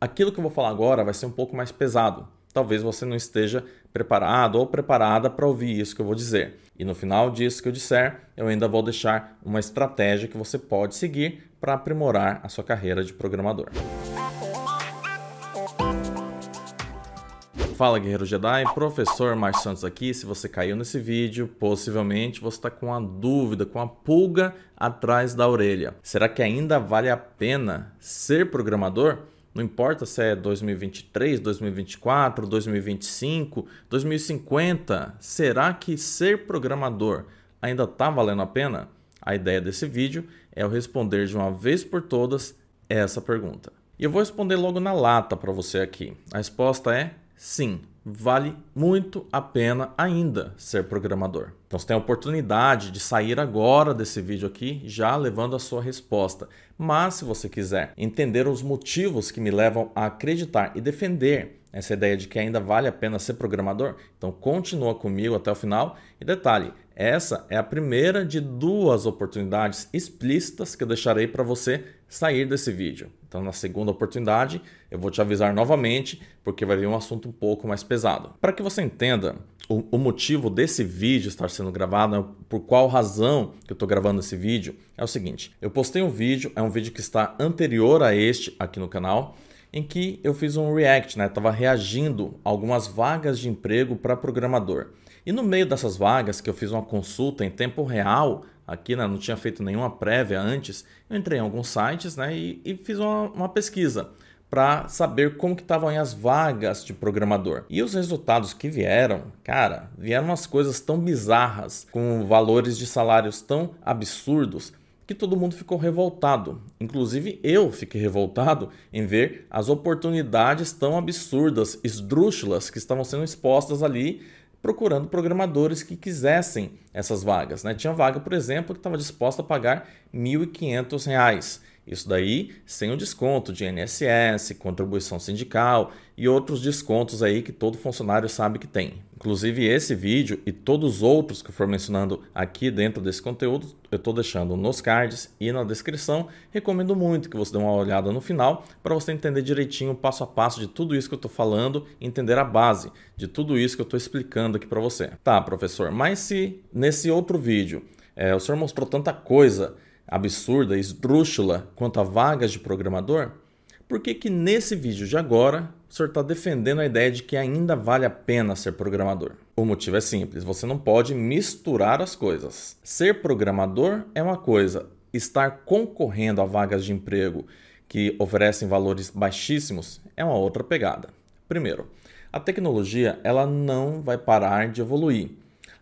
Aquilo que eu vou falar agora vai ser um pouco mais pesado. Talvez você não esteja preparado ou preparada para ouvir isso que eu vou dizer. E no final disso que eu disser, eu ainda vou deixar uma estratégia que você pode seguir para aprimorar a sua carreira de programador. Fala Guerreiro Jedi, professor Márcio Santos aqui. Se você caiu nesse vídeo, possivelmente você está com a dúvida, com a pulga atrás da orelha. Será que ainda vale a pena ser programador? Não importa se é 2023, 2024, 2025, 2050, será que ser programador ainda está valendo a pena? A ideia desse vídeo é eu responder de uma vez por todas essa pergunta. E eu vou responder logo na lata para você aqui. A resposta é sim vale muito a pena ainda ser programador. Então você tem a oportunidade de sair agora desse vídeo aqui já levando a sua resposta. Mas se você quiser entender os motivos que me levam a acreditar e defender essa ideia de que ainda vale a pena ser programador, então continua comigo até o final. E detalhe, essa é a primeira de duas oportunidades explícitas que eu deixarei para você sair desse vídeo. Então, na segunda oportunidade, eu vou te avisar novamente, porque vai vir um assunto um pouco mais pesado. Para que você entenda o, o, motivo desse vídeo estar sendo gravado, né, por qual razão que eu estou gravando esse vídeo, é o seguinte: eu postei um vídeo, é um vídeo que está anterior a este aqui no canal, em que eu fiz um react, né? Estava reagindo a algumas vagas de emprego para programador. E no meio dessas vagas que eu fiz uma consulta em tempo real, aqui né, não tinha feito nenhuma prévia antes, eu entrei em alguns sites né, e, e fiz uma, uma pesquisa para saber como que estavam as vagas de programador. E os resultados que vieram, cara, vieram umas coisas tão bizarras, com valores de salários tão absurdos, que todo mundo ficou revoltado. Inclusive eu fiquei revoltado em ver as oportunidades tão absurdas, esdrúxulas que estavam sendo expostas ali procurando programadores que quisessem essas vagas. Né? Tinha vaga, por exemplo, que estava disposta a pagar R$ 1.500. Isso daí sem o desconto de INSS, contribuição sindical e outros descontos aí que todo funcionário sabe que tem. Inclusive esse vídeo e todos os outros que eu for mencionando aqui dentro desse conteúdo, eu estou deixando nos cards e na descrição. Recomendo muito que você dê uma olhada no final para você entender direitinho o passo a passo de tudo isso que eu estou falando, entender a base de tudo isso que eu estou explicando aqui para você. Tá, professor, mas se nesse outro vídeo é, o senhor mostrou tanta coisa absurda, esdrúxula quanto a vagas de programador, por que, que nesse vídeo de agora o senhor está defendendo a ideia de que ainda vale a pena ser programador? O motivo é simples, você não pode misturar as coisas. Ser programador é uma coisa, estar concorrendo a vagas de emprego que oferecem valores baixíssimos é uma outra pegada. Primeiro, a tecnologia ela não vai parar de evoluir.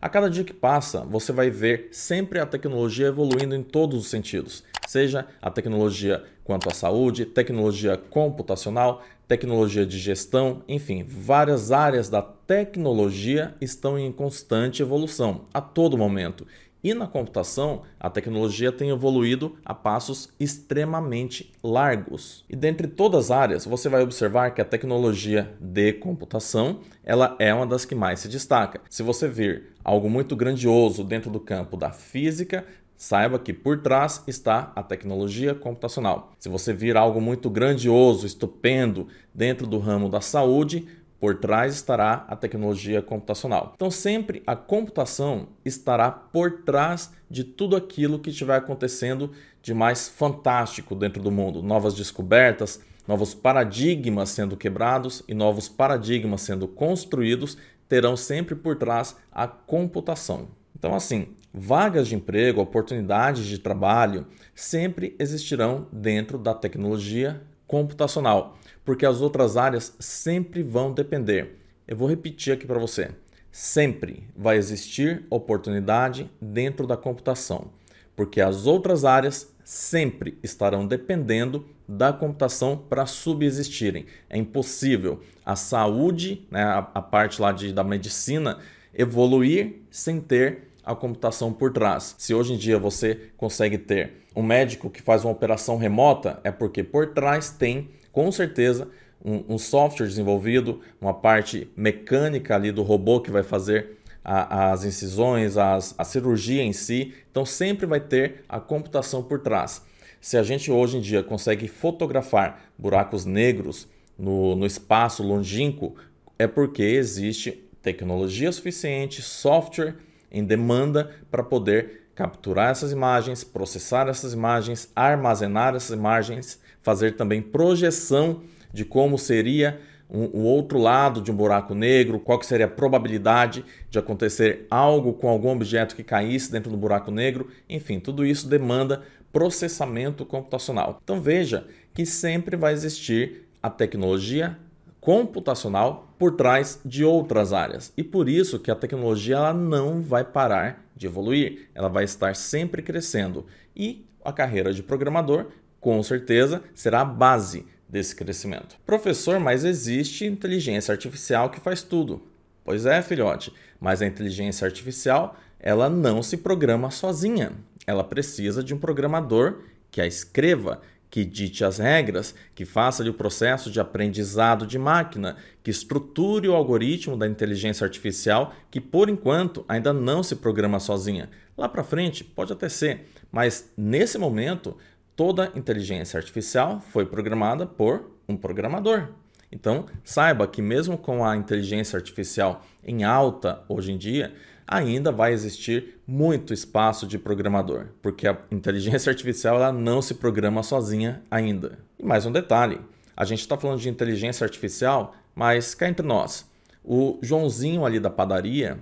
A cada dia que passa, você vai ver sempre a tecnologia evoluindo em todos os sentidos, seja a tecnologia quanto à saúde, tecnologia computacional, tecnologia de gestão, enfim, várias áreas da tecnologia estão em constante evolução a todo momento. E na computação, a tecnologia tem evoluído a passos extremamente largos. E dentre todas as áreas, você vai observar que a tecnologia de computação, ela é uma das que mais se destaca. Se você vir algo muito grandioso dentro do campo da física, Saiba que por trás está a tecnologia computacional. Se você vir algo muito grandioso, estupendo dentro do ramo da saúde, por trás estará a tecnologia computacional. Então, sempre a computação estará por trás de tudo aquilo que estiver acontecendo de mais fantástico dentro do mundo. Novas descobertas, novos paradigmas sendo quebrados e novos paradigmas sendo construídos terão sempre por trás a computação. Então, assim, vagas de emprego, oportunidades de trabalho sempre existirão dentro da tecnologia computacional porque as outras áreas sempre vão depender. Eu vou repetir aqui para você. Sempre vai existir oportunidade dentro da computação, porque as outras áreas sempre estarão dependendo da computação para subsistirem. É impossível a saúde, né, a, a parte lá de, da medicina, evoluir sem ter a computação por trás. Se hoje em dia você consegue ter um médico que faz uma operação remota, é porque por trás tem com certeza um, um, software desenvolvido, uma parte mecânica ali do robô que vai fazer a, as incisões, as, a cirurgia em si. Então sempre vai ter a computação por trás. Se a gente hoje em dia consegue fotografar buracos negros no, no espaço longínquo, é porque existe tecnologia suficiente, software em demanda para poder capturar essas imagens, processar essas imagens, armazenar essas imagens fazer também projeção de como seria o outro lado de um buraco negro, qual que seria a probabilidade de acontecer algo com algum objeto que caísse dentro do buraco negro, enfim, tudo isso demanda processamento computacional. Então veja que sempre vai existir a tecnologia computacional por trás de outras áreas. E por isso que a tecnologia ela não vai parar de evoluir, ela vai estar sempre crescendo. E a carreira de programador com certeza será a base desse crescimento. Professor, mas existe inteligência artificial que faz tudo. Pois é, filhote, mas a inteligência artificial, ela não se programa sozinha. Ela precisa de um programador que a escreva, que dite as regras, que faça o processo de aprendizado de máquina, que estruture o algoritmo da inteligência artificial, que por enquanto ainda não se programa sozinha. Lá para frente pode até ser, mas nesse momento toda inteligência artificial foi programada por um programador. Então, saiba que mesmo com a inteligência artificial em alta hoje em dia, ainda vai existir muito espaço de programador, porque a inteligência artificial ela não se programa sozinha ainda. E mais um detalhe, a gente está falando de inteligência artificial, mas cá entre nós, o Joãozinho ali da padaria,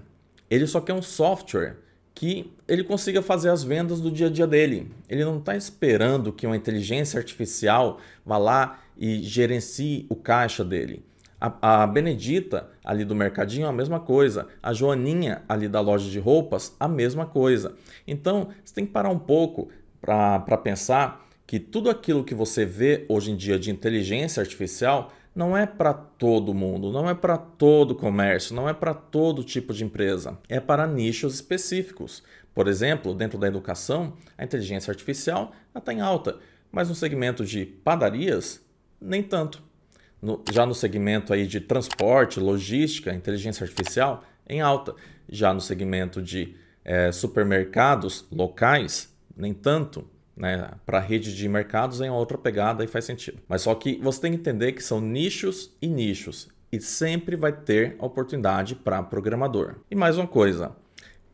ele só quer um software que ele consiga fazer as vendas do dia a dia dele. Ele não está esperando que uma inteligência artificial vá lá e gerencie o caixa dele. A, a Benedita, ali do mercadinho, a mesma coisa. A Joaninha, ali da loja de roupas, a mesma coisa. Então, você tem que parar um pouco para pensar que tudo aquilo que você vê hoje em dia de inteligência artificial não é para todo mundo, não é para todo comércio, não é para todo tipo de empresa, é para nichos específicos. Por exemplo, dentro da educação, a inteligência artificial está em alta, mas no segmento de padarias, nem tanto. No, já no segmento aí de transporte, logística, inteligência artificial, em alta. Já no segmento de é, supermercados locais, nem tanto. Né? Para rede de mercados é uma outra pegada e faz sentido. Mas só que você tem que entender que são nichos e nichos. E sempre vai ter oportunidade para programador. E mais uma coisa: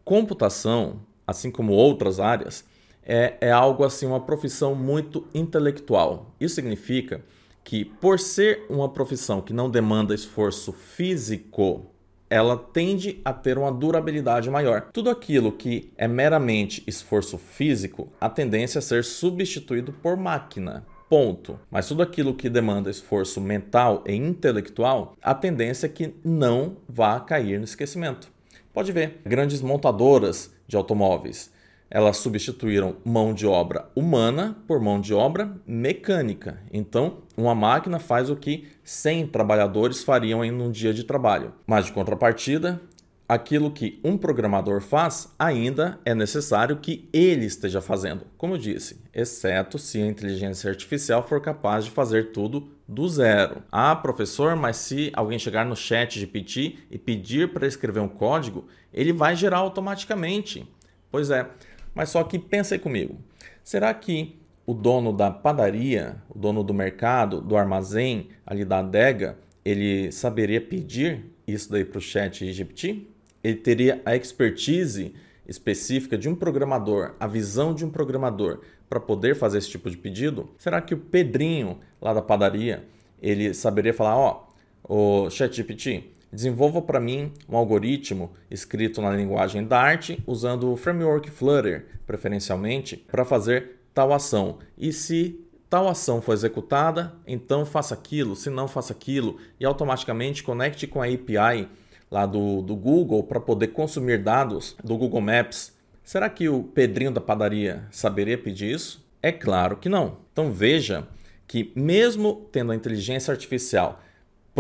computação, assim como outras áreas, é, é algo assim, uma profissão muito intelectual. Isso significa que, por ser uma profissão que não demanda esforço físico, ela tende a ter uma durabilidade maior. Tudo aquilo que é meramente esforço físico, a tendência é ser substituído por máquina. Ponto. Mas tudo aquilo que demanda esforço mental e intelectual, a tendência é que não vá cair no esquecimento. Pode ver, grandes montadoras de automóveis, elas substituíram mão de obra humana por mão de obra mecânica. Então, uma máquina faz o que 100 trabalhadores fariam em um dia de trabalho. Mas, de contrapartida, aquilo que um programador faz ainda é necessário que ele esteja fazendo, como eu disse, exceto se a inteligência artificial for capaz de fazer tudo do zero. Ah, professor, mas se alguém chegar no chat de pedir e pedir para escrever um código, ele vai gerar automaticamente. Pois é, mas só que pensei comigo. Será que o dono da padaria, o dono do mercado, do armazém, ali da adega, ele saberia pedir isso daí para o chat GPT? Ele teria a expertise específica de um programador, a visão de um programador para poder fazer esse tipo de pedido? Será que o Pedrinho, lá da padaria, ele saberia falar, ó, o ChatGPT, desenvolva para mim um algoritmo escrito na linguagem da arte usando o framework Flutter, preferencialmente, para fazer tal ação. E se tal ação for executada, então faça aquilo, se não faça aquilo, e automaticamente conecte com a API lá do, do Google para poder consumir dados do Google Maps. Será que o Pedrinho da padaria saberia pedir isso? É claro que não. Então veja que, mesmo tendo a inteligência artificial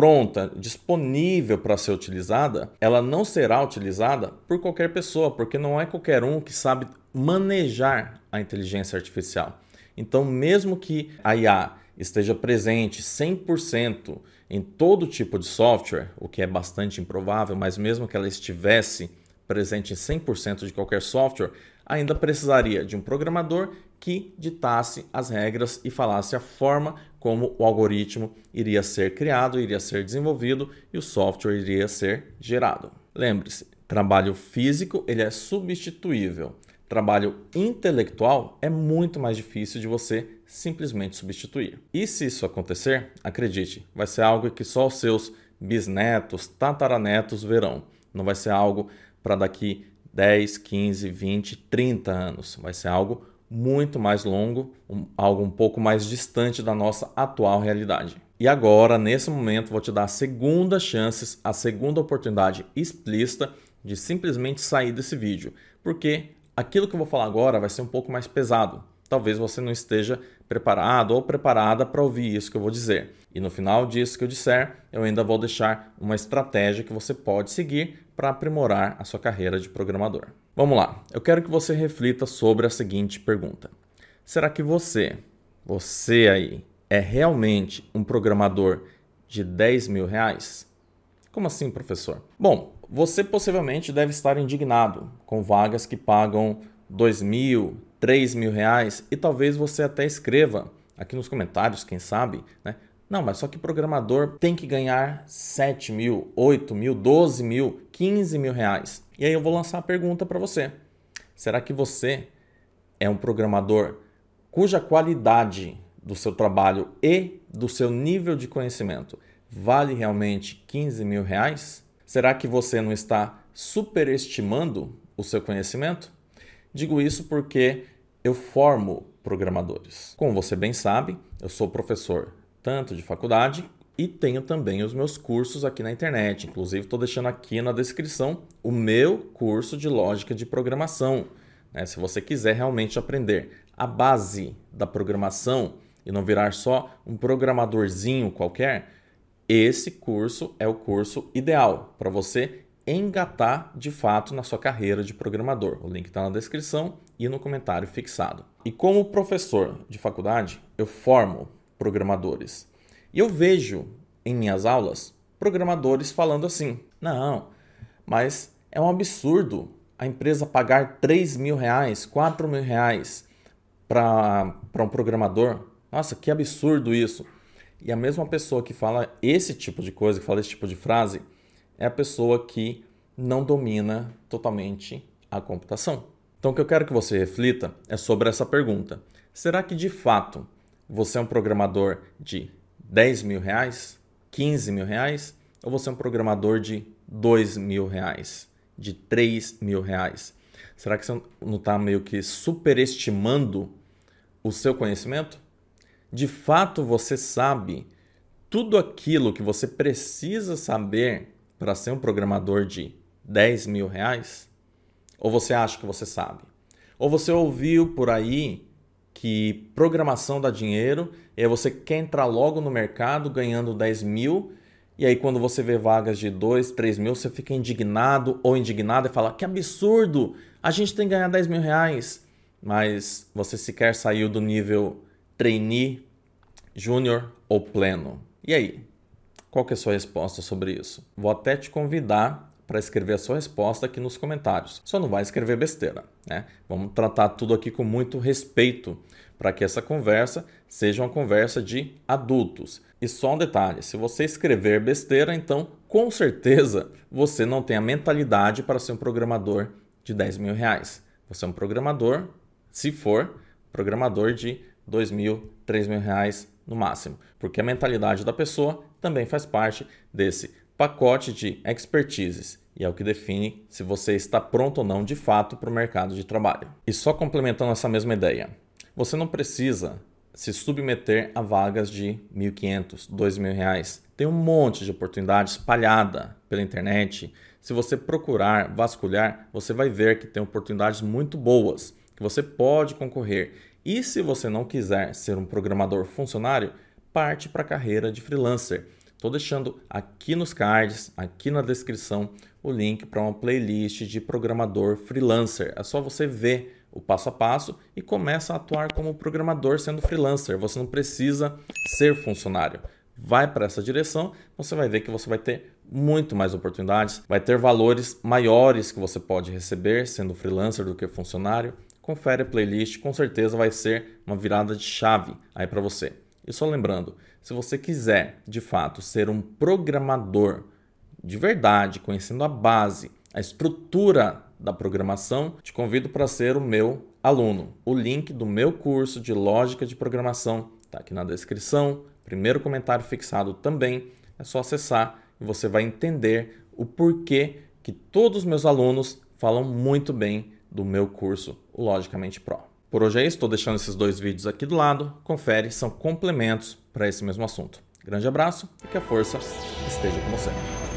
pronta, disponível para ser utilizada, ela não será utilizada por qualquer pessoa, porque não é qualquer um que sabe manejar a inteligência artificial. Então, mesmo que a IA esteja presente 100% em todo tipo de software, o que é bastante improvável, mas mesmo que ela estivesse presente em 100% de qualquer software, ainda precisaria de um programador que ditasse as regras e falasse a forma como o algoritmo iria ser criado, iria ser desenvolvido e o software iria ser gerado. Lembre-se, trabalho físico ele é substituível. Trabalho intelectual é muito mais difícil de você simplesmente substituir. E se isso acontecer, acredite, vai ser algo que só os seus bisnetos, tataranetos verão. Não vai ser algo para daqui 10, 15, 20, 30 anos. Vai ser algo muito mais longo, um, algo um pouco mais distante da nossa atual realidade. E agora, nesse momento, vou te dar a segunda chance, a segunda oportunidade explícita de simplesmente sair desse vídeo, porque aquilo que eu vou falar agora vai ser um pouco mais pesado. Talvez você não esteja preparado ou preparada para ouvir isso que eu vou dizer. E no final disso que eu disser, eu ainda vou deixar uma estratégia que você pode seguir para aprimorar a sua carreira de programador. Vamos lá. Eu quero que você reflita sobre a seguinte pergunta: Será que você, você aí, é realmente um programador de 10 mil reais? Como assim, professor? Bom, você possivelmente deve estar indignado com vagas que pagam 2 mil, 3 mil reais e talvez você até escreva aqui nos comentários, quem sabe, né? Não, mas só que programador tem que ganhar 7 mil, 8 mil, 12 mil, 15 mil reais. E aí eu vou lançar a pergunta para você. Será que você é um programador cuja qualidade do seu trabalho e do seu nível de conhecimento vale realmente 15 mil reais? Será que você não está superestimando o seu conhecimento? Digo isso porque eu formo programadores. Como você bem sabe, eu sou professor tanto de faculdade e tenho também os meus cursos aqui na internet. Inclusive, estou deixando aqui na descrição o meu curso de lógica de programação. Né? Se você quiser realmente aprender a base da programação e não virar só um programadorzinho qualquer, esse curso é o curso ideal para você engatar de fato na sua carreira de programador. O link está na descrição e no comentário fixado. E como professor de faculdade, eu formo programadores. E eu vejo em minhas aulas programadores falando assim: não, mas é um absurdo a empresa pagar 3 mil reais, 4 mil reais para um programador. Nossa, que absurdo isso! E a mesma pessoa que fala esse tipo de coisa, que fala esse tipo de frase, é a pessoa que não domina totalmente a computação. Então, o que eu quero que você reflita é sobre essa pergunta: será que de fato você é um programador de 10 mil reais, 15 mil reais, ou você é um programador de 2 mil reais, de 3 mil reais? Será que você não está meio que superestimando o seu conhecimento? De fato, você sabe tudo aquilo que você precisa saber para ser um programador de 10 mil reais? Ou você acha que você sabe? Ou você ouviu por aí que programação dá dinheiro e aí você quer entrar logo no mercado ganhando 10 mil e aí quando você vê vagas de 2, 3 mil você fica indignado ou indignada e fala que absurdo, a gente tem que ganhar 10 mil reais. Mas você sequer saiu do nível trainee, júnior ou pleno. E aí? Qual que é a sua resposta sobre isso? Vou até te convidar para escrever a sua resposta aqui nos comentários. Só não vai escrever besteira, né? Vamos tratar tudo aqui com muito respeito para que essa conversa seja uma conversa de adultos. E só um detalhe, se você escrever besteira, então com certeza você não tem a mentalidade para ser um programador de 10 mil reais. Você é um programador, se for, programador de 2 mil, 3 mil reais no máximo. Porque a mentalidade da pessoa também faz parte desse pacote de expertises e é o que define se você está pronto ou não de fato para o mercado de trabalho. E só complementando essa mesma ideia, você não precisa se submeter a vagas de R$ 1.500, R$ 2.000. Tem um monte de oportunidade espalhada pela internet. Se você procurar, vasculhar, você vai ver que tem oportunidades muito boas que você pode concorrer. E se você não quiser ser um programador funcionário, parte para a carreira de freelancer. Estou deixando aqui nos cards, aqui na descrição, o link para uma playlist de programador freelancer. É só você ver o passo a passo e começa a atuar como programador sendo freelancer. Você não precisa ser funcionário. Vai para essa direção, você vai ver que você vai ter muito mais oportunidades, vai ter valores maiores que você pode receber sendo freelancer do que funcionário. Confere a playlist, com certeza vai ser uma virada de chave aí para você. E só lembrando, se você quiser de fato ser um programador de verdade, conhecendo a base, a estrutura da programação, te convido para ser o meu aluno. O link do meu curso de lógica de programação está aqui na descrição, primeiro comentário fixado também. É só acessar e você vai entender o porquê que todos os meus alunos falam muito bem do meu curso Logicamente Pro. Por hoje é isso, estou deixando esses dois vídeos aqui do lado. Confere, são complementos para esse mesmo assunto. Grande abraço e que a força esteja com você.